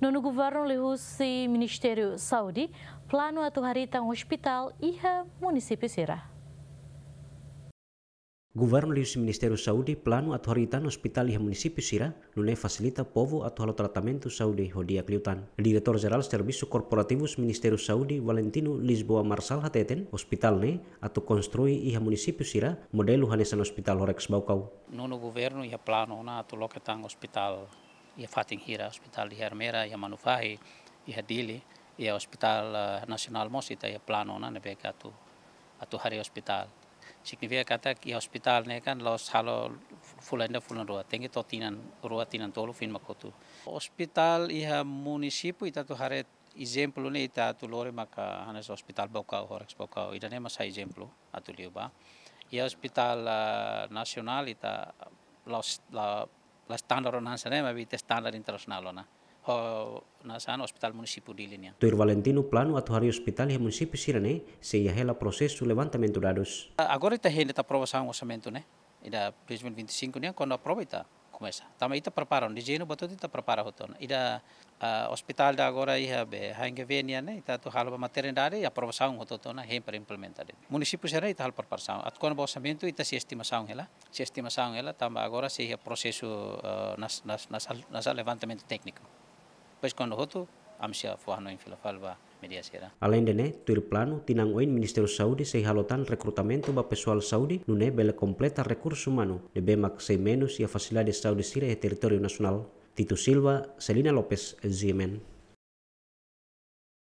Nono governo Lihusi Ministério Saudi, plano atuarita um hospital IHA munisipi Sirah. Governo lihusi Ministério Saudi, Saúde plano atuaritan hospital iha munisipi Sira nune fasilita povo atual tratamento Saudi hodia kliutan. Diretor Geral Serviço Corporativo Ministério Valentino Lisboa Marsal hateten hospital ne atu construi iha e munisipi Sira modelo hanesan hospital Horex Baukau. Nono governo iha plano na atu loketang hospital ya fating Hira, Hospital di Hermera, ya Manufahi, ya Dili, ya Hospital Mosi, eh, Mosita, ya Planona, nebe katu, atu hari hospital. Signifia kata ya hospital ne kan los halo fulanda fulan roa, tengi totinan tinan tinan tolu fin makotu. Hospital Ia munisipu ita tu hari exemplo ne ita tu lore maka hanes hospital bokau horex bokau, ida ne masa exemplo atu liuba. Ya hospital uh, nasional ita los la la standardona sarem avite standard internacionalona ho na san hospital municipal di linea Tuir Valentino plano atu hari hospital he municipu sirane se yahela processo levantamento dados Agora ita hende ta aprovação orçamento ne ida 2025 né quando aprova ita começa. Também está preparando, de jeito botou está preparado. o Ida ah, hospital da agora ia be hanga venia né, está tu halba maternidade e aprovação hoto tona hem para implementar. Município será está hal preparação. At quando orçamento está se estimação ela, se estimação ela também agora se processo uh, ah, nas nas nas, nas levantamento técnico. Pois quando o hoto Alain Dene, fil falba Além de né, tur planu tinang oin Ministério Saudi sei halotan recrutamento ba pessoal nune bela completa recurso humano de bemak sei menos e a facilidade Saudi saúde e território nasional. Tito Silva, Selina Lopes, Ziemen.